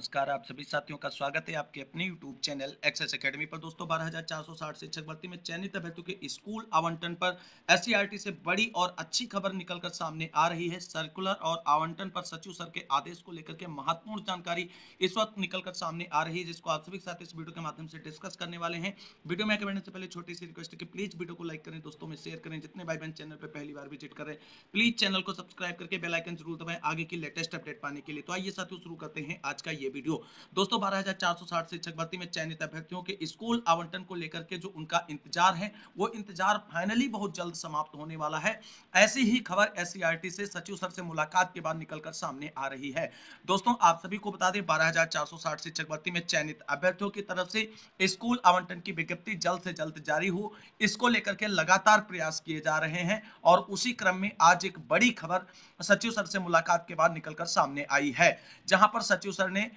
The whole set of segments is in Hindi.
नमस्कार आप सभी साथियों का स्वागत है आपके अपने यूट्यूब चैनल एक्सेस एकेडमी पर दोस्तों 12460 शिक्षक भर्ती में चयनित अभ्यर्थियों के स्कूल आवंटन पर एस e से बड़ी और अच्छी खबर निकलकर सामने आ रही है सर्कुलर और आवंटन पर सचिव सर के आदेश को लेकर के महत्वपूर्ण जानकारी इस वक्त निकलकर सामने आ रही है जिसको आप सभी साथ इस वीडियो के माध्यम से डिस्कस करने वाले हैं वीडियो में आगे बढ़ने से पहले छोटी सी रिक्वेस्ट है प्लीज वीडियो को लाइक करें दोस्तों में शेयर करें जितने भाई बहन चैनल पर पहली बार विजिट करें प्लीज चैनल को सब्सक्राइब करके बेलाइकन जरूर दबाएं आगे की लेटेस्ट अपडेट पाने के लिए तो आइए साथियों शुरू करते हैं आज का ये वीडियो दोस्तों 12460 शिक्षक भर्ती में चयनित अभ्यर्थियों के स्कूल आवंटन को लेकर के जो उनका इंतजार है वो इंतजार फाइनली बहुत जल्द समाप्त होने वाला है ऐसी ही खबर एस e से सचिव सर से मुलाकात के बाद निकलकर सामने आ रही है दोस्तों आप सभी को बता दें 12460 शिक्षक भर्ती में चयनित अभ्यर्थियों की तरफ से स्कूल आवंटन की विज्ञप्ति जल्द से जल्द जारी हो इसको लेकर के लगातार प्रयास किए जा रहे हैं और उसी क्रम में आज एक बड़ी खबर सचिव सर से मुलाकात के बाद निकलकर सामने आई है जहां पर सचिव सर ने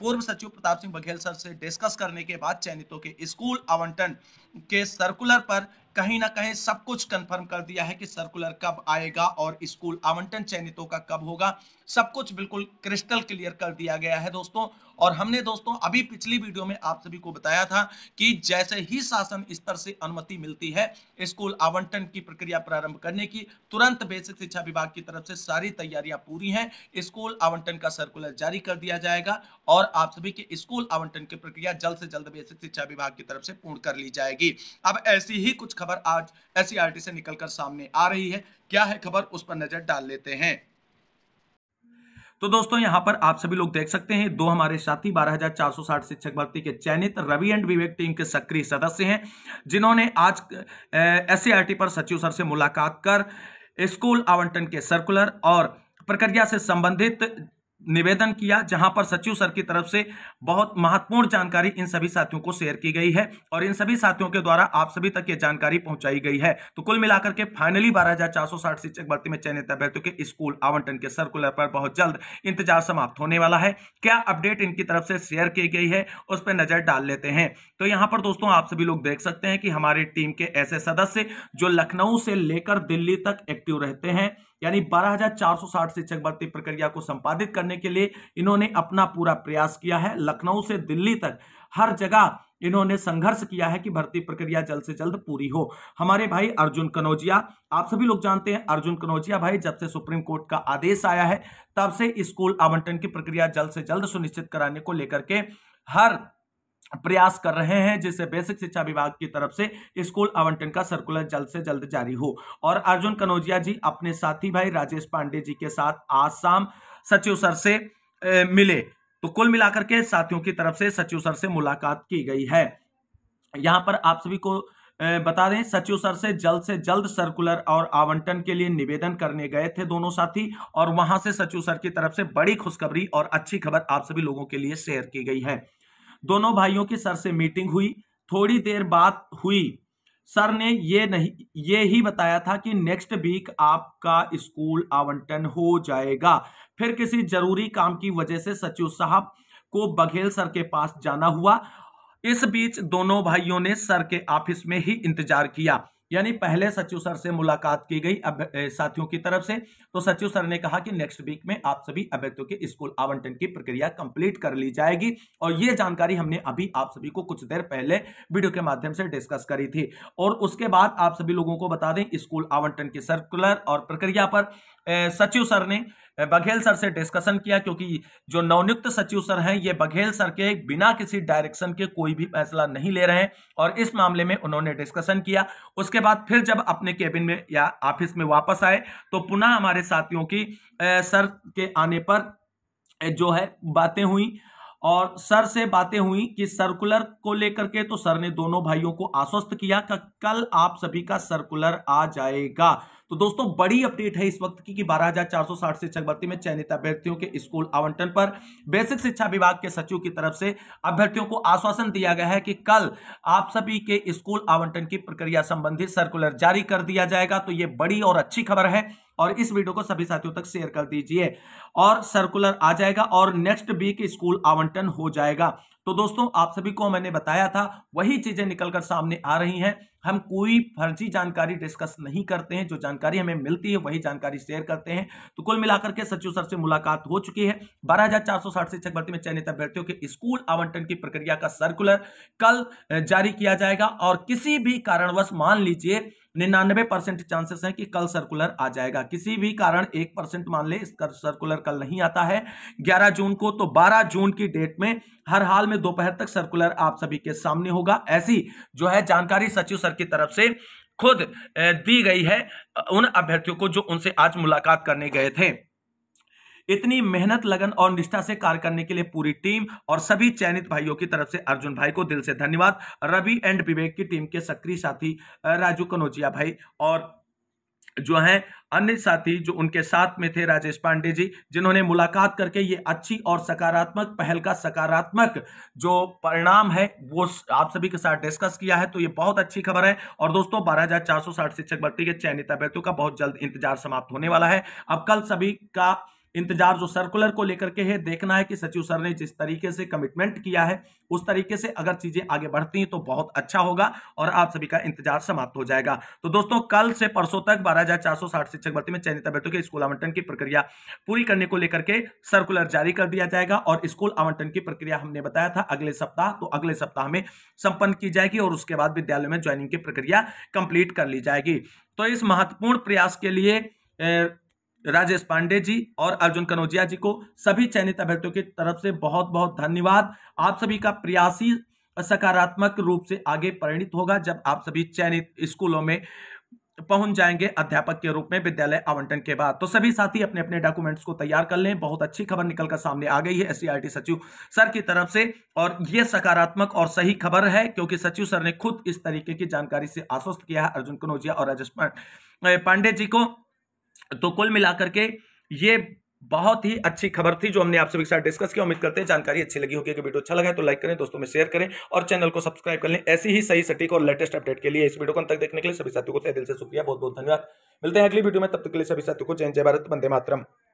पूर्व सचिव प्रताप सिंह बघेल सर से डिस्कस करने के बाद चयनितों के स्कूल आवंटन के सर्कुलर पर कहीं ना कहीं सब कुछ कंफर्म कर दिया है कि सर्कुलर कब आएगा और स्कूल आवंटन चयनितों का कब होगा सब कुछ बिल्कुल क्रिस्टल क्लियर कर दिया गया है दोस्तों और हमने दोस्तों अभी पिछली वीडियो में आप सभी को बताया था कि जैसे ही शासन स्तर से अनुमति मिलती है स्कूल आवंटन की प्रक्रिया प्रारंभ करने की तुरंत बेसिक शिक्षा विभाग की तरफ से सारी तैयारियां पूरी हैं स्कूल आवंटन का सर्कुलर जारी कर दिया जाएगा और आप सभी के स्कूल आवंटन की प्रक्रिया जल्द से जल्द बेसिक शिक्षा विभाग की तरफ से पूर्ण कर ली जाएगी अब ऐसी ही कुछ खबर आज एस e से निकलकर सामने आ रही है क्या है खबर उस पर नजर डाल लेते हैं तो दोस्तों यहां पर आप सभी लोग देख सकते हैं दो हमारे साथी 12,460 शिक्षक भर्ती के चयनित रवि एंड विवेक टीम के सक्रिय सदस्य हैं जिन्होंने आज एस e पर सचिव सर से मुलाकात कर स्कूल आवंटन के सर्कुलर और प्रक्रिया से संबंधित निवेदन किया जहां पर सचिव सर की तरफ से बहुत महत्वपूर्ण जानकारी इन सभी साथियों को शेयर की गई है और इन सभी साथियों के द्वारा आप सभी तक ये जानकारी पहुंचाई गई है तो कुल मिलाकर के फाइनली 12,460 शिक्षक भर्ती में चयनित अभ्यर्थियों के स्कूल आवंटन के सर्कुलर पर बहुत जल्द इंतजार समाप्त होने वाला है क्या अपडेट इनकी तरफ से शेयर की गई है उस पर नजर डाल लेते हैं तो यहाँ पर दोस्तों आप सभी लोग देख सकते हैं कि हमारी टीम के ऐसे सदस्य जो लखनऊ से लेकर दिल्ली तक एक्टिव रहते हैं यानी 12,460 शिक्षक भर्ती प्रक्रिया को संपादित करने के लिए इन्होंने अपना पूरा प्रयास किया है लखनऊ से दिल्ली तक हर जगह इन्होंने संघर्ष किया है कि भर्ती प्रक्रिया जल्द से जल्द पूरी हो हमारे भाई अर्जुन कनौजिया आप सभी लोग जानते हैं अर्जुन कनौजिया भाई जब से सुप्रीम कोर्ट का आदेश आया है तब से स्कूल आवंटन की प्रक्रिया जल्द से जल्द सुनिश्चित कराने को लेकर के हर प्रयास कर रहे हैं जिससे बेसिक शिक्षा विभाग की तरफ से स्कूल आवंटन का सर्कुलर जल्द से जल्द जारी हो और अर्जुन कनौजिया जी अपने साथी भाई राजेश पांडे जी के साथ आज शाम सचिव सर से ए, मिले तो कुल मिलाकर के साथियों की तरफ से सचिव सर से मुलाकात की गई है यहां पर आप सभी को बता दें सचिव सर से जल्द से जल्द सर्कुलर और आवंटन के लिए निवेदन करने गए थे दोनों साथी और वहां से सचिव सर की तरफ से बड़ी खुशखबरी और अच्छी खबर आप सभी लोगों के लिए शेयर की गई है दोनों भाइयों की सर से मीटिंग हुई थोड़ी देर बाद हुई सर ने ये नहीं ये ही बताया था कि नेक्स्ट वीक आपका स्कूल आवंटन हो जाएगा फिर किसी जरूरी काम की वजह से सचिव साहब को बघेल सर के पास जाना हुआ इस बीच दोनों भाइयों ने सर के ऑफिस में ही इंतजार किया यानी पहले सचिव सर से मुलाकात की गई अब साथियों की तरफ से तो सचिव सर ने कहा कि नेक्स्ट वीक में आप सभी अभ्यर्थियों के स्कूल आवंटन की प्रक्रिया कंप्लीट कर ली जाएगी और ये जानकारी हमने अभी आप सभी को कुछ देर पहले वीडियो के माध्यम से डिस्कस करी थी और उसके बाद आप सभी लोगों को बता दें स्कूल आवंटन की सर्कुलर और प्रक्रिया पर सचिव सर ने बघेल सर से डिस्कशन किया क्योंकि जो नवनियुक्त सचिव सर हैं ये बघेल सर के बिना किसी डायरेक्शन के कोई भी फैसला नहीं ले रहे हैं और इस मामले में उन्होंने डिस्कशन किया उसके बाद फिर जब अपने केबिन में या ऑफिस में वापस आए तो पुनः हमारे साथियों की सर के आने पर जो है बातें हुई और सर से बातें हुई कि सर्कुलर को लेकर के तो सर ने दोनों भाइयों को आश्वस्त किया कि कल आप सभी का सर्कुलर आ जाएगा तो दोस्तों बड़ी अपडेट है इस वक्त की कि 12,460 शिक्षक भर्ती में चयनित अभ्यर्थियों के स्कूल आवंटन पर बेसिक शिक्षा विभाग के सचिव की तरफ से अभ्यर्थियों को आश्वासन दिया गया है कि कल आप सभी के स्कूल आवंटन की प्रक्रिया संबंधी सर्कुलर जारी कर दिया जाएगा तो ये बड़ी और अच्छी खबर है और इस वीडियो को सभी साथियों तक शेयर कर दीजिए और सर्कुलर आ जाएगा और नेक्स्ट वीक स्कूल आवंटन हो जाएगा तो दोस्तों आप सभी को मैंने बताया था वही चीजें निकलकर सामने आ रही हैं हम कोई फर्जी जानकारी डिस्कस नहीं करते हैं जो जानकारी हमें मिलती है वही जानकारी शेयर करते हैं तो कुल मिलाकर के सचिव सर से मुलाकात हो चुकी है बारह हजार चार सौ साठ शिक्षक भर्ती में चयनित अभ्यर्थियों के स्कूल आवंटन की प्रक्रिया का सर्कुलर कल जारी किया जाएगा और किसी भी कारणवश मान लीजिए निन्यानवे परसेंट चांसेस है कि कल सर्कुलर आ जाएगा किसी भी कारण एक परसेंट मान ले इसका सर्कुलर कल नहीं आता है 11 जून को तो 12 जून की डेट में हर हाल में दोपहर तक सर्कुलर आप सभी के सामने होगा ऐसी जो है जानकारी सचिव सर की तरफ से खुद दी गई है उन अभ्यर्थियों को जो उनसे आज मुलाकात करने गए थे इतनी मेहनत लगन और निष्ठा से कार्य करने के लिए पूरी टीम और सभी चयनित भाइयों की तरफ से अर्जुन भाई को दिल से धन्यवाद रवि एंड विवेक की टीम के सक्रिय साथी राजू कनौजिया भाई और जो है अन्य साथी जो उनके साथ में थे राजेश पांडे जी जिन्होंने मुलाकात करके ये अच्छी और सकारात्मक पहल का सकारात्मक जो परिणाम है वो आप सभी के साथ डिस्कस किया है तो ये बहुत अच्छी खबर है और दोस्तों बारह हजार चार सौ साठ शिक्षक भर्ती के चयनित अभ्यर्थियों का बहुत जल्द इंतजार समाप्त होने वाला है अब कल सभी का इंतजार जो सर्कुलर को लेकर के है देखना है कि सचिव सर ने जिस तरीके से कमिटमेंट किया है उस तरीके से अगर चीजें आगे बढ़ती हैं तो बहुत अच्छा होगा और आप सभी का इंतजार समाप्त हो जाएगा तो दोस्तों कल से परसों तक बारह शिक्षक भर्ती में चयनित अभ्यर्थियों के स्कूल आवंटन की प्रक्रिया पूरी करने को लेकर के सर्कुलर जारी कर दिया जाएगा और स्कूल आवंटन की प्रक्रिया हमने बताया था अगले सप्ताह तो अगले सप्ताह में संपन्न की जाएगी और उसके बाद विद्यालयों में ज्वाइनिंग की प्रक्रिया कंप्लीट कर ली जाएगी तो इस महत्वपूर्ण प्रयास के लिए राजेश पांडे जी और अर्जुन कनौजिया जी को सभी चयनित अभ्यर्थियों की तरफ से बहुत बहुत धन्यवाद आप सभी का प्रयासी सकारात्मक रूप से आगे परिणित होगा जब आप सभी चयनित स्कूलों में पहुंच जाएंगे अध्यापक के रूप में विद्यालय आवंटन के बाद तो सभी साथी अपने अपने डॉक्यूमेंट्स को तैयार कर लें बहुत अच्छी खबर निकलकर सामने आ गई है एस सचिव सर की तरफ से और यह सकारात्मक और सही खबर है क्योंकि सचिव सर ने खुद इस तरीके की जानकारी से आश्वस्त किया है अर्जुन कनौजिया और राजेश पांडे जी को तो कुल मिलाकर के ये बहुत ही अच्छी खबर थी जो हमने आप सभी के साथ डिस्कस किया उम्मीद करते हैं जानकारी अच्छी लगी होगी कि वीडियो अच्छा लगा तो लाइक करें दोस्तों में शेयर करें और चैनल को सब्सक्राइब कर लें ऐसी ही सही सटीक और लेटेस्ट अपडेट के लिए इस वीडियो को अंत तक देखने के लिए सभी साथियों को तय दिल से शुक्रिया बहुत बहुत धन्यवाद मिलते हैं अगली वीडियो में तब तक के लिए सभी साथियों को जय जय भारत बंदे मातरम